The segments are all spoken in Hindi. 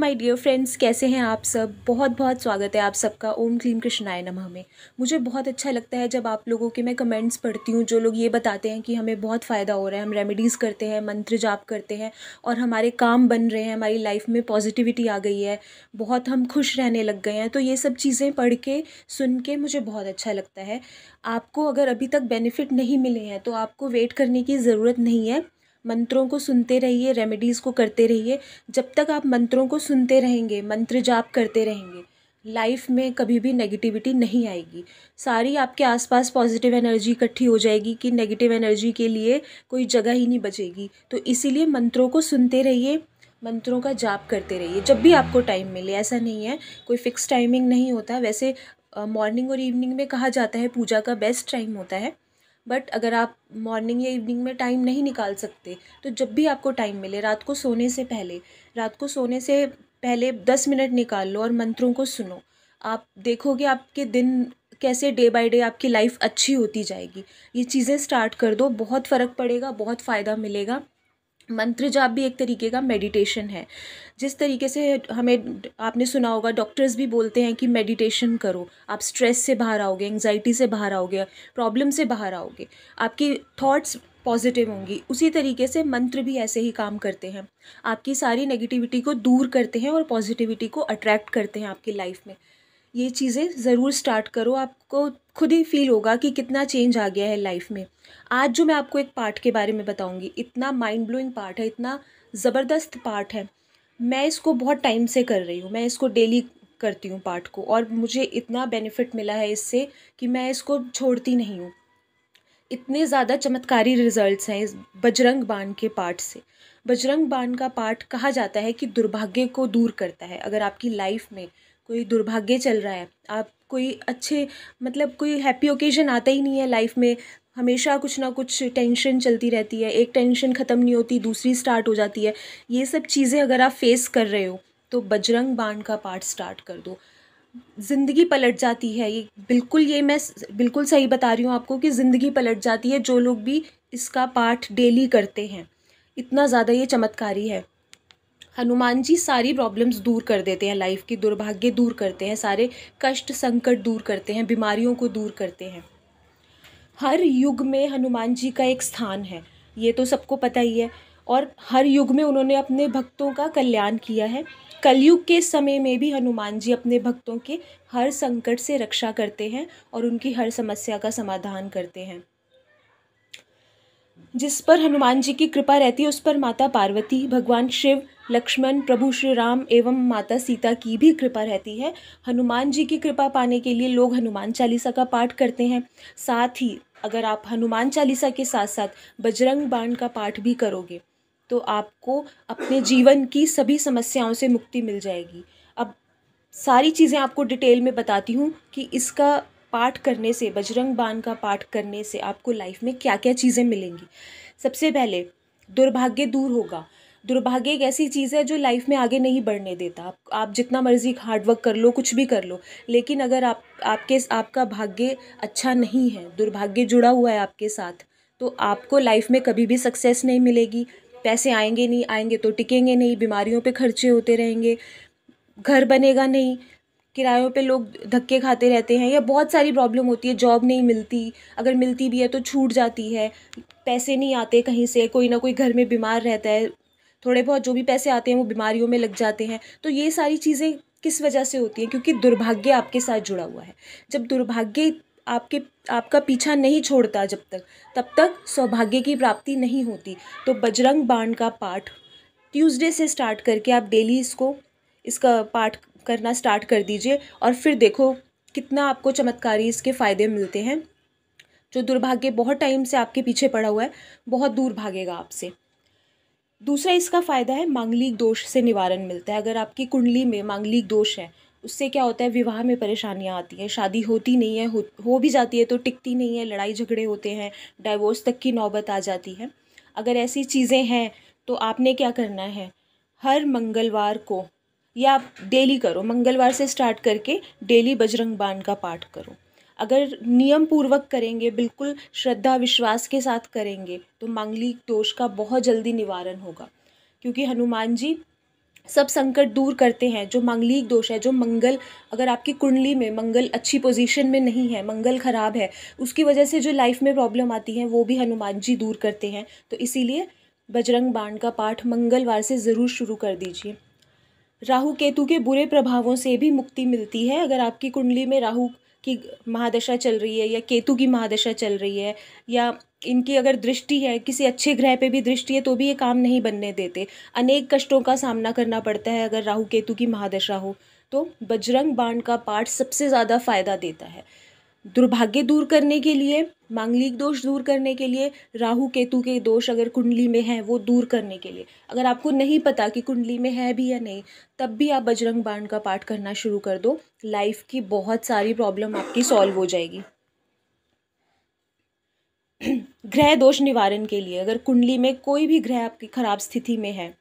माय डियर फ्रेंड्स कैसे हैं आप सब बहुत बहुत स्वागत है आप सबका ओम क्लीम कृष्णाय नमः में मुझे बहुत अच्छा लगता है जब आप लोगों के मैं कमेंट्स पढ़ती हूँ जो लोग ये बताते हैं कि हमें बहुत फ़ायदा हो रहा है हम रेमेडीज़ करते हैं मंत्र जाप करते हैं और हमारे काम बन रहे हैं हमारी लाइफ में पॉजिटिविटी आ गई है बहुत हम खुश रहने लग गए हैं तो ये सब चीज़ें पढ़ के सुन के मुझे बहुत अच्छा लगता है आपको अगर अभी तक बेनिफिट नहीं मिले हैं तो आपको वेट करने की ज़रूरत नहीं है मंत्रों को सुनते रहिए रेमेडीज़ को करते रहिए जब तक आप मंत्रों को सुनते रहेंगे मंत्र जाप करते रहेंगे लाइफ में कभी भी नेगेटिविटी नहीं आएगी सारी आपके आसपास पॉजिटिव एनर्जी इकट्ठी हो जाएगी कि नेगेटिव एनर्जी के लिए कोई जगह ही नहीं बचेगी तो इसीलिए मंत्रों को सुनते रहिए मंत्रों का जाप करते रहिए जब भी आपको टाइम मिले ऐसा नहीं है कोई फिक्स टाइमिंग नहीं होता वैसे मॉर्निंग और इवनिंग में कहा जाता है पूजा का बेस्ट टाइम होता है बट अगर आप मॉर्निंग या इवनिंग में टाइम नहीं निकाल सकते तो जब भी आपको टाइम मिले रात को सोने से पहले रात को सोने से पहले दस मिनट निकाल लो और मंत्रों को सुनो आप देखोगे आपके दिन कैसे डे बाय डे आपकी लाइफ अच्छी होती जाएगी ये चीज़ें स्टार्ट कर दो बहुत फ़र्क पड़ेगा बहुत फ़ायदा मिलेगा मंत्र जाप भी एक तरीके का मेडिटेशन है जिस तरीके से हमें आपने सुना होगा डॉक्टर्स भी बोलते हैं कि मेडिटेशन करो आप स्ट्रेस से बाहर आओगे एंग्जाइटी से बाहर आओगे प्रॉब्लम से बाहर आओगे आपकी थॉट्स पॉजिटिव होंगी उसी तरीके से मंत्र भी ऐसे ही काम करते हैं आपकी सारी नेगेटिविटी को दूर करते हैं और पॉजिटिविटी को अट्रैक्ट करते हैं आपकी लाइफ में ये चीज़ें ज़रूर स्टार्ट करो आपको खुद ही फील होगा कि कितना चेंज आ गया है लाइफ में आज जो मैं आपको एक पार्ट के बारे में बताऊंगी इतना माइंड ब्लोइंग पार्ट है इतना ज़बरदस्त पार्ट है मैं इसको बहुत टाइम से कर रही हूँ मैं इसको डेली करती हूँ पार्ट को और मुझे इतना बेनिफिट मिला है इससे कि मैं इसको छोड़ती नहीं हूँ इतने ज़्यादा चमत्कारी रिजल्ट्स हैं इस बजरंग बाण के पार्ट से बजरंग बाण का पार्ट कहा जाता है कि दुर्भाग्य को दूर करता है अगर आपकी लाइफ में कोई दुर्भाग्य चल रहा है आप कोई अच्छे मतलब कोई हैप्पी ओकेजन आता ही नहीं है लाइफ में हमेशा कुछ ना कुछ टेंशन चलती रहती है एक टेंशन ख़त्म नहीं होती दूसरी स्टार्ट हो जाती है ये सब चीज़ें अगर आप फेस कर रहे हो तो बजरंग बाण का पार्ट स्टार्ट कर दो ज़िंदगी पलट जाती है ये बिल्कुल ये मैं बिल्कुल सही बता रही हूँ आपको कि ज़िंदगी पलट जाती है जो लोग भी इसका पाठ डेली करते हैं इतना ज़्यादा ये चमत्कारी है हनुमान जी सारी प्रॉब्लम्स दूर कर देते हैं लाइफ की दुर्भाग्य दूर करते हैं सारे कष्ट संकट दूर करते हैं बीमारियों को दूर करते हैं हर युग में हनुमान जी का एक स्थान है ये तो सबको पता ही है और हर युग में उन्होंने अपने भक्तों का कल्याण किया है कलयुग के समय में भी हनुमान जी अपने भक्तों के हर संकट से रक्षा करते हैं और उनकी हर समस्या का समाधान करते हैं जिस पर हनुमान जी की कृपा रहती है उस पर माता पार्वती भगवान शिव लक्ष्मण प्रभु श्री राम एवं माता सीता की भी कृपा रहती है हनुमान जी की कृपा पाने के लिए लोग हनुमान चालीसा का पाठ करते हैं साथ ही अगर आप हनुमान चालीसा के साथ साथ बजरंग बाण का पाठ भी करोगे तो आपको अपने जीवन की सभी समस्याओं से मुक्ति मिल जाएगी अब सारी चीज़ें आपको डिटेल में बताती हूँ कि इसका पाठ करने से बजरंग बाण का पाठ करने से आपको लाइफ में क्या क्या चीज़ें मिलेंगी सबसे पहले दुर्भाग्य दूर होगा दुर्भाग्य एक ऐसी चीज़ है जो लाइफ में आगे नहीं बढ़ने देता आप आप जितना मर्जी हार्डवर्क कर लो कुछ भी कर लो लेकिन अगर आप आपके आपका भाग्य अच्छा नहीं है दुर्भाग्य जुड़ा हुआ है आपके साथ तो आपको लाइफ में कभी भी सक्सेस नहीं मिलेगी पैसे आएंगे नहीं आएंगे तो टिकेंगे नहीं बीमारियों पे खर्चे होते रहेंगे घर बनेगा नहीं किरायों पे लोग धक्के खाते रहते हैं या बहुत सारी प्रॉब्लम होती है जॉब नहीं मिलती अगर मिलती भी है तो छूट जाती है पैसे नहीं आते कहीं से कोई ना कोई घर में बीमार रहता है थोड़े बहुत जो भी पैसे आते हैं वो बीमारियों में लग जाते हैं तो ये सारी चीज़ें किस वजह से होती हैं क्योंकि दुर्भाग्य आपके साथ जुड़ा हुआ है जब दुर्भाग्य आपके आपका पीछा नहीं छोड़ता जब तक तब तक सौभाग्य की प्राप्ति नहीं होती तो बजरंग बाण का पाठ ट्यूसडे से स्टार्ट करके आप डेली इसको इसका पाठ करना स्टार्ट कर दीजिए और फिर देखो कितना आपको चमत्कारी इसके फ़ायदे मिलते हैं जो दुर्भाग्य बहुत टाइम से आपके पीछे पड़ा हुआ है बहुत दूर भागेगा आपसे दूसरा इसका फ़ायदा है मांगलिक दोष से निवारण मिलता है अगर आपकी कुंडली में मांगलिक दोष है उससे क्या होता है विवाह में परेशानियाँ आती हैं शादी होती नहीं है हो, हो भी जाती है तो टिकती नहीं है लड़ाई झगड़े होते हैं डाइवोर्स तक की नौबत आ जाती है अगर ऐसी चीज़ें हैं तो आपने क्या करना है हर मंगलवार को या आप डेली करो मंगलवार से स्टार्ट करके डेली बजरंग बाण का पाठ करो अगर नियम पूर्वक करेंगे बिल्कुल श्रद्धा विश्वास के साथ करेंगे तो मांगलिक दोष का बहुत जल्दी निवारण होगा क्योंकि हनुमान जी सब संकट दूर करते हैं जो मांगलिक दोष है जो मंगल अगर आपकी कुंडली में मंगल अच्छी पोजीशन में नहीं है मंगल खराब है उसकी वजह से जो लाइफ में प्रॉब्लम आती है वो भी हनुमान जी दूर करते हैं तो इसीलिए बजरंग बाण का पाठ मंगलवार से ज़रूर शुरू कर दीजिए राहु केतु के बुरे प्रभावों से भी मुक्ति मिलती है अगर आपकी कुंडली में राहु की महादशा चल रही है या केतु की महादशा चल रही है या इनकी अगर दृष्टि है किसी अच्छे ग्रह पे भी दृष्टि है तो भी ये काम नहीं बनने देते अनेक कष्टों का सामना करना पड़ता है अगर राहु केतु की महादशा हो तो बजरंग बाण का पाठ सबसे ज़्यादा फ़ायदा देता है दुर्भाग्य दूर करने के लिए मांगलिक दोष दूर करने के लिए राहु केतु के दोष अगर कुंडली में हैं वो दूर करने के लिए अगर आपको नहीं पता कि कुंडली में है भी या नहीं तब भी आप बजरंग बाण का पाठ करना शुरू कर दो लाइफ की बहुत सारी प्रॉब्लम आपकी सॉल्व हो जाएगी ग्रह दोष निवारण के लिए अगर कुंडली में कोई भी ग्रह आपकी खराब स्थिति में है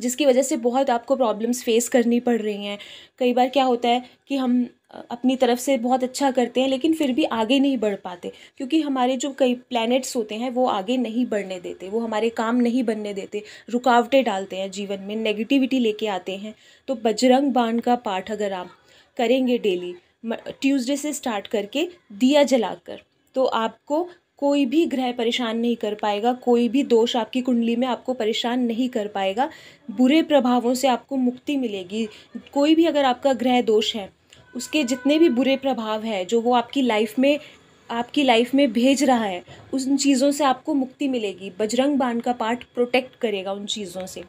जिसकी वजह से बहुत आपको प्रॉब्लम्स फेस करनी पड़ रही हैं कई बार क्या होता है कि हम अपनी तरफ से बहुत अच्छा करते हैं लेकिन फिर भी आगे नहीं बढ़ पाते क्योंकि हमारे जो कई प्लैनेट्स होते हैं वो आगे नहीं बढ़ने देते वो हमारे काम नहीं बनने देते रुकावटें डालते हैं जीवन में नेगेटिविटी लेके आते हैं तो बजरंग बाण का पाठ अगर आप करेंगे डेली ट्यूसडे से स्टार्ट करके दिया जलाकर तो आपको कोई भी ग्रह परेशान नहीं कर पाएगा कोई भी दोष आपकी कुंडली में आपको परेशान नहीं कर पाएगा बुरे प्रभावों से आपको मुक्ति मिलेगी कोई भी अगर आपका ग्रह दोष है उसके जितने भी बुरे प्रभाव हैं जो वो आपकी लाइफ में आपकी लाइफ में भेज रहा है उन चीज़ों से आपको मुक्ति मिलेगी बजरंग बाण का पाठ प्रोटेक्ट करेगा उन चीज़ों से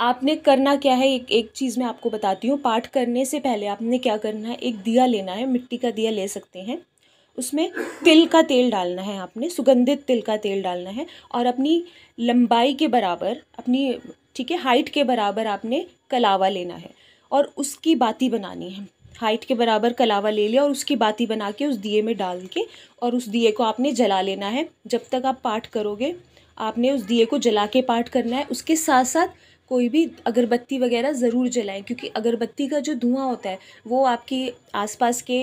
आपने करना क्या है एक एक चीज़ मैं आपको बताती हूँ पाठ करने से पहले आपने क्या करना है एक दिया लेना है मिट्टी का दिया ले सकते हैं उसमें तिल का तेल डालना है आपने सुगंधित तिल का तेल डालना है और अपनी लंबाई के बराबर अपनी ठीक है हाइट के बराबर आपने कलावा लेना है और उसकी बाती बनानी है हाइट के बराबर कलावा ले लिया और उसकी बाती बना के उस दिए में डाल के और उस दिए को आपने जला लेना है जब तक आप पाठ करोगे आपने उस दिए को जला के पाठ करना है उसके साथ साथ कोई भी अगरबत्ती वगैरह ज़रूर जलाएं क्योंकि अगरबत्ती का जो धुआं होता है वो आपकी आसपास के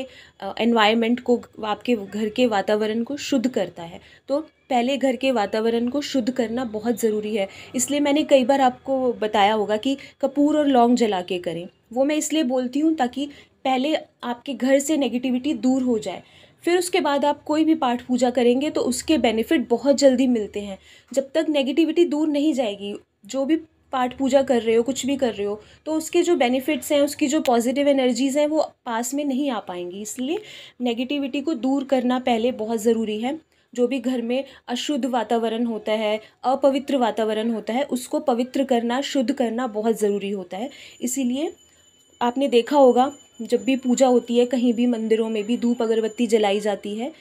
एनवायरनमेंट को आपके घर के वातावरण को शुद्ध करता है तो पहले घर के वातावरण को शुद्ध करना बहुत ज़रूरी है इसलिए मैंने कई बार आपको बताया होगा कि कपूर और लौंग जला के करें वो मैं इसलिए बोलती हूँ ताकि पहले आपके घर से नेगेटिविटी दूर हो जाए फिर उसके बाद आप कोई भी पाठ पूजा करेंगे तो उसके बेनिफिट बहुत जल्दी मिलते हैं जब तक नेगेटिविटी दूर नहीं जाएगी जो भी पाठ पूजा कर रहे हो कुछ भी कर रहे हो तो उसके जो बेनिफिट्स हैं उसकी जो पॉजिटिव एनर्जीज़ हैं वो पास में नहीं आ पाएंगी इसलिए नेगेटिविटी को दूर करना पहले बहुत ज़रूरी है जो भी घर में अशुद्ध वातावरण होता है अपवित्र वातावरण होता है उसको पवित्र करना शुद्ध करना बहुत ज़रूरी होता है इसीलिए आपने देखा होगा जब भी पूजा होती है कहीं भी मंदिरों में भी धूप अगरबत्ती जलाई जाती है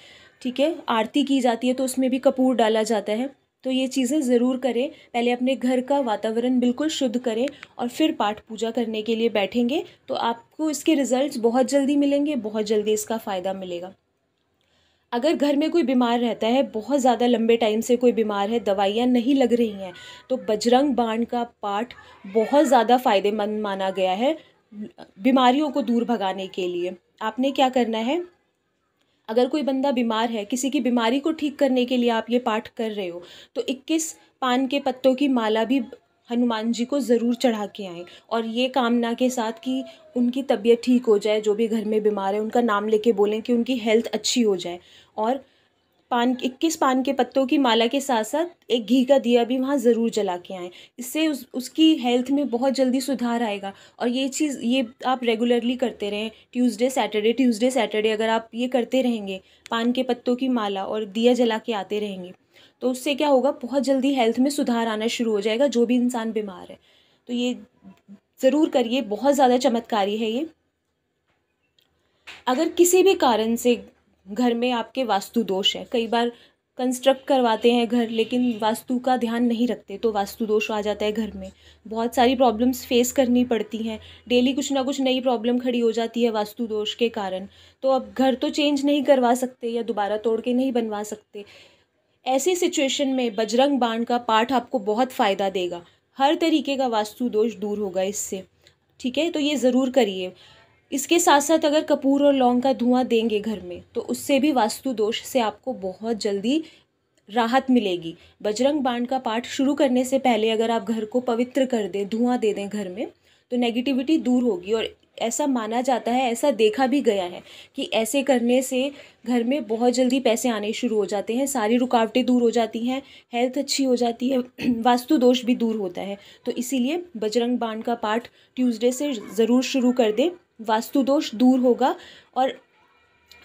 ठीक है आरती की जाती है तो उसमें भी कपूर डाला जाता है तो ये चीज़ें ज़रूर करें पहले अपने घर का वातावरण बिल्कुल शुद्ध करें और फिर पाठ पूजा करने के लिए बैठेंगे तो आपको इसके रिज़ल्ट्स बहुत जल्दी मिलेंगे बहुत जल्दी इसका फ़ायदा मिलेगा अगर घर में कोई बीमार रहता है बहुत ज़्यादा लंबे टाइम से कोई बीमार है दवाइयाँ नहीं लग रही हैं तो बजरंग बाण का पाठ बहुत ज़्यादा फ़ायदेमंद माना गया है बीमारियों को दूर भगाने के लिए आपने क्या करना है अगर कोई बंदा बीमार है किसी की बीमारी को ठीक करने के लिए आप ये पाठ कर रहे हो तो 21 पान के पत्तों की माला भी हनुमान जी को ज़रूर चढ़ा के आएँ और ये कामना के साथ कि उनकी तबीयत ठीक हो जाए जो भी घर में बीमार है उनका नाम लेके बोलें कि उनकी हेल्थ अच्छी हो जाए और पान इक्कीस पान के पत्तों की माला के साथ साथ एक घी का दिया भी वहाँ ज़रूर जला के आएँ इससे उस उसकी हेल्थ में बहुत जल्दी सुधार आएगा और ये चीज़ ये आप रेगुलरली करते रहें ट्यूसडे सैटरडे ट्यूसडे सैटरडे अगर आप ये करते रहेंगे पान के पत्तों की माला और दिया जला के आते रहेंगे तो उससे क्या होगा बहुत जल्दी हेल्थ में सुधार आना शुरू हो जाएगा जो भी इंसान बीमार है तो ये ज़रूर करिए बहुत ज़्यादा चमत्कारी है ये अगर किसी भी कारण से घर में आपके वास्तु दोष है कई बार कंस्ट्रक्ट करवाते हैं घर लेकिन वास्तु का ध्यान नहीं रखते तो वास्तु दोष आ जाता है घर में बहुत सारी प्रॉब्लम्स फेस करनी पड़ती हैं डेली कुछ ना कुछ नई प्रॉब्लम खड़ी हो जाती है वास्तु दोष के कारण तो अब घर तो चेंज नहीं करवा सकते या दोबारा तोड़ के नहीं बनवा सकते ऐसी सिचुएशन में बजरंग बाण का पाठ आपको बहुत फ़ायदा देगा हर तरीके का वास्तु दोष दूर होगा इससे ठीक है तो ये ज़रूर करिए इसके साथ साथ अगर कपूर और लौंग का धुआं देंगे घर में तो उससे भी वास्तु दोष से आपको बहुत जल्दी राहत मिलेगी बजरंग बाण का पाठ शुरू करने से पहले अगर आप घर को पवित्र कर दें धुआं दे दें घर में तो नेगेटिविटी दूर होगी और ऐसा माना जाता है ऐसा देखा भी गया है कि ऐसे करने से घर में बहुत जल्दी पैसे आने शुरू हो जाते हैं सारी रुकावटें दूर हो जाती हैं हेल्थ अच्छी हो जाती है वास्तु दोष भी दूर होता है तो इसीलिए बजरंग बाण का पाठ ट्यूसडे से ज़रूर शुरू कर दें वास्तुदोष दूर होगा और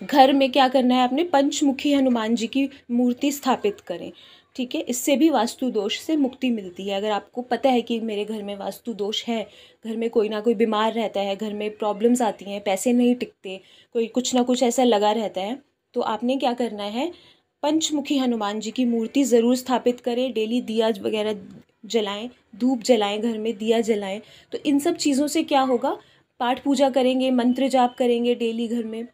घर में क्या करना है आपने पंचमुखी हनुमान जी की मूर्ति स्थापित करें ठीक है इससे भी वास्तु दोष से मुक्ति मिलती है अगर आपको पता है कि मेरे घर में वास्तु दोष है घर में कोई ना कोई बीमार रहता है घर में प्रॉब्लम्स आती हैं पैसे नहीं टिकते कोई कुछ ना कुछ ऐसा लगा रहता है तो आपने क्या करना है पंचमुखी हनुमान जी की मूर्ति ज़रूर स्थापित करें डेली दिया वगैरह जलाएं धूप जलाएं घर में दिया जलाएं तो इन सब चीज़ों से क्या होगा पाठ पूजा करेंगे मंत्र जाप करेंगे डेली घर में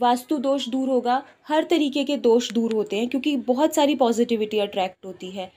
वास्तु दोष दूर होगा हर तरीके के दोष दूर होते हैं क्योंकि बहुत सारी पॉजिटिविटी अट्रैक्ट होती है